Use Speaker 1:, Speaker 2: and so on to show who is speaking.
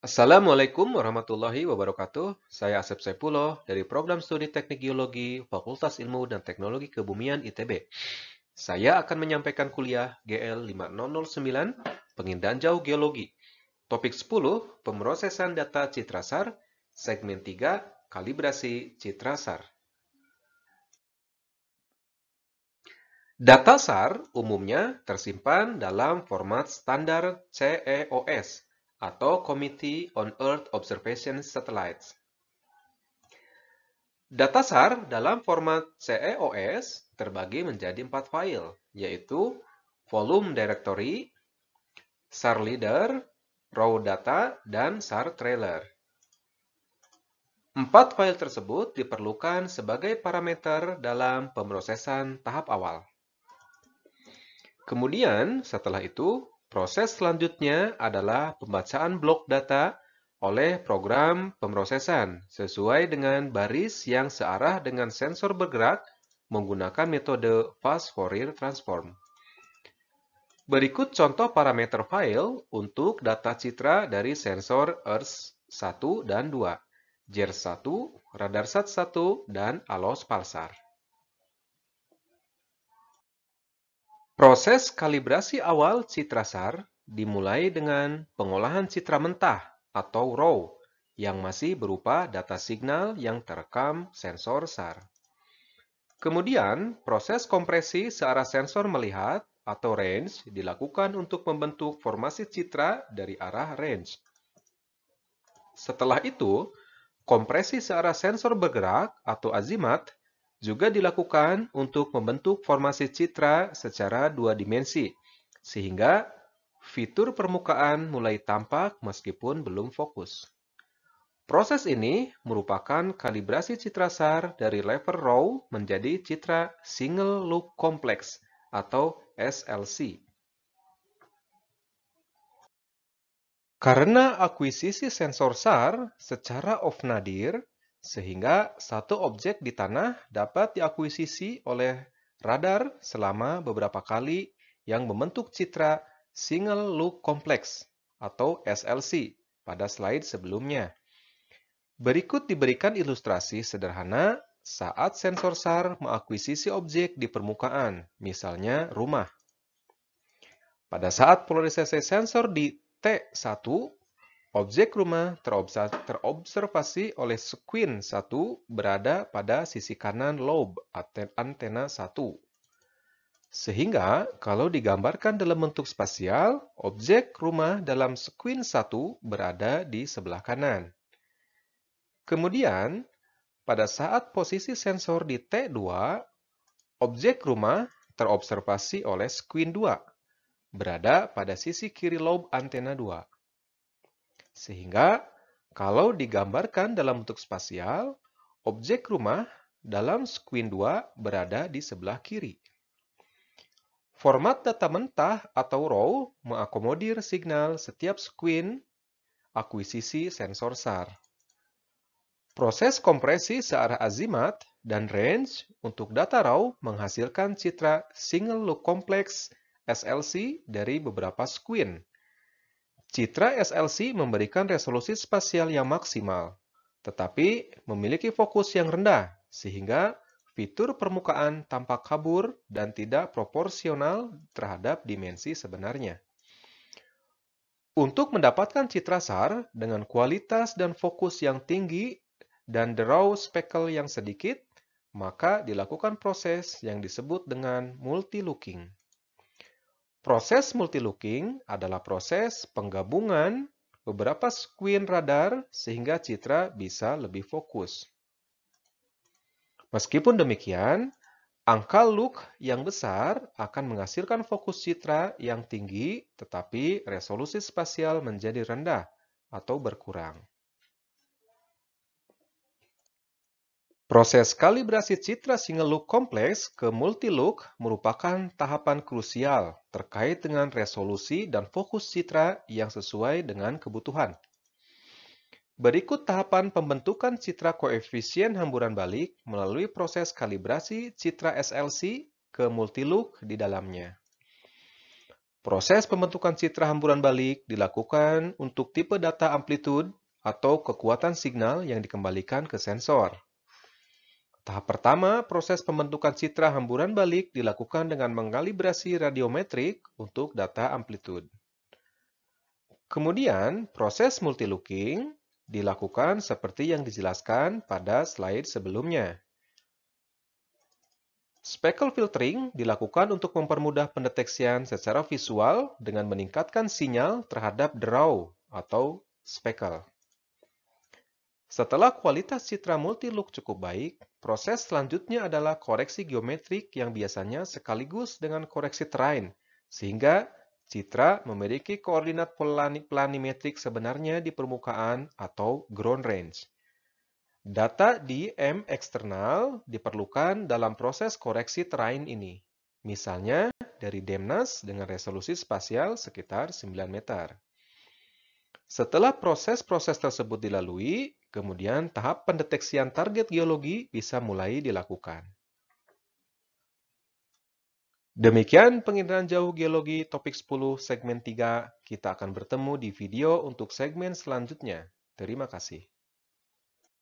Speaker 1: Assalamualaikum warahmatullahi wabarakatuh. Saya Asep Sepulo dari Program Studi Teknik Geologi Fakultas Ilmu dan Teknologi Kebumian ITB. Saya akan menyampaikan kuliah GL 5009 Pengindahan Jauh Geologi. Topik 10 Pemrosesan Data Citrasar, segmen 3 Kalibrasi Citrasar. Data SAR umumnya tersimpan dalam format standar CEOS atau Committee on Earth Observation Satellites. Data SAR dalam format CEOS terbagi menjadi empat file, yaitu volume directory, SAR leader, raw data, dan SAR trailer. Empat file tersebut diperlukan sebagai parameter dalam pemrosesan tahap awal. Kemudian, setelah itu, Proses selanjutnya adalah pembacaan blok data oleh program pemrosesan sesuai dengan baris yang searah dengan sensor bergerak menggunakan metode Fast Fourier Transform. Berikut contoh parameter file untuk data citra dari sensor EARTH 1 dan 2, JERS 1, RADARSAT 1, dan ALOS PALSAR. Proses kalibrasi awal citra SAR dimulai dengan pengolahan citra mentah atau RAW yang masih berupa data signal yang terekam sensor SAR. Kemudian, proses kompresi searah sensor melihat atau range dilakukan untuk membentuk formasi citra dari arah range. Setelah itu, kompresi searah sensor bergerak atau azimat juga dilakukan untuk membentuk formasi citra secara dua dimensi, sehingga fitur permukaan mulai tampak meskipun belum fokus. Proses ini merupakan kalibrasi citra SAR dari level raw menjadi citra single look complex atau SLC. Karena akuisisi sensor SAR secara off nadir, sehingga satu objek di tanah dapat diakuisisi oleh radar selama beberapa kali yang membentuk citra Single Look Complex atau SLC pada slide sebelumnya. Berikut diberikan ilustrasi sederhana saat sensor SAR mengakuisisi objek di permukaan, misalnya rumah. Pada saat polarisasi sensor di T1 Objek rumah terobservasi oleh squint 1 berada pada sisi kanan lobe antena 1. Sehingga, kalau digambarkan dalam bentuk spasial, objek rumah dalam squint 1 berada di sebelah kanan. Kemudian, pada saat posisi sensor di T2, objek rumah terobservasi oleh squint 2, berada pada sisi kiri lobe antena 2. Sehingga kalau digambarkan dalam bentuk spasial, objek rumah dalam squin 2 berada di sebelah kiri. Format data mentah atau RAW mengakomodir signal setiap squin akuisisi sensor SAR. Proses kompresi searah azimat dan range untuk data RAW menghasilkan citra single look complex SLC dari beberapa squin. Citra SLC memberikan resolusi spasial yang maksimal, tetapi memiliki fokus yang rendah, sehingga fitur permukaan tampak kabur dan tidak proporsional terhadap dimensi sebenarnya. Untuk mendapatkan citra SAR dengan kualitas dan fokus yang tinggi dan the speckle yang sedikit, maka dilakukan proses yang disebut dengan multi-looking. Proses multi-looking adalah proses penggabungan beberapa screen radar sehingga citra bisa lebih fokus. Meskipun demikian, angka look yang besar akan menghasilkan fokus citra yang tinggi tetapi resolusi spasial menjadi rendah atau berkurang. Proses kalibrasi citra single look kompleks ke multi look merupakan tahapan krusial terkait dengan resolusi dan fokus citra yang sesuai dengan kebutuhan. Berikut tahapan pembentukan citra koefisien hamburan balik melalui proses kalibrasi citra SLC ke multi look di dalamnya. Proses pembentukan citra hamburan balik dilakukan untuk tipe data amplitude atau kekuatan signal yang dikembalikan ke sensor. Tahap pertama, proses pembentukan citra hamburan balik dilakukan dengan mengkalibrasi radiometrik untuk data amplitude. Kemudian, proses multi-looking dilakukan seperti yang dijelaskan pada slide sebelumnya. Speckle filtering dilakukan untuk mempermudah pendeteksian secara visual dengan meningkatkan sinyal terhadap draw atau speckle. Setelah kualitas citra multi look cukup baik, proses selanjutnya adalah koreksi geometrik yang biasanya sekaligus dengan koreksi terrain, sehingga citra memiliki koordinat planimetrik sebenarnya di permukaan atau ground range. Data di M eksternal diperlukan dalam proses koreksi terrain ini, misalnya dari Demnas dengan resolusi spasial sekitar 9 meter. Setelah proses-proses tersebut dilalui, kemudian tahap pendeteksian target geologi bisa mulai dilakukan. Demikian penginderaan jauh geologi topik 10 segmen 3. Kita akan bertemu di video untuk segmen selanjutnya. Terima kasih.